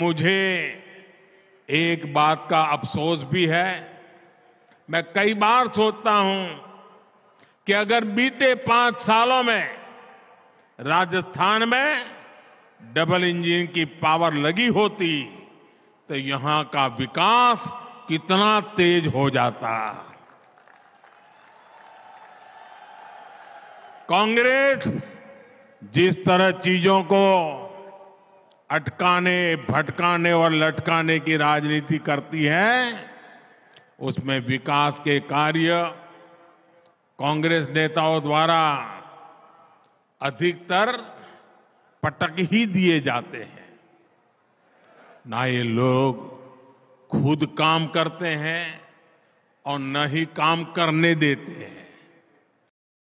मुझे एक बात का अफसोस भी है मैं कई बार सोचता हूं कि अगर बीते पांच सालों में राजस्थान में डबल इंजन की पावर लगी होती तो यहां का विकास कितना तेज हो जाता कांग्रेस जिस तरह चीजों को अटकाने भटकाने और लटकाने की राजनीति करती है उसमें विकास के कार्य कांग्रेस नेताओं द्वारा अधिकतर पटक ही दिए जाते हैं ना ये लोग खुद काम करते हैं और न ही काम करने देते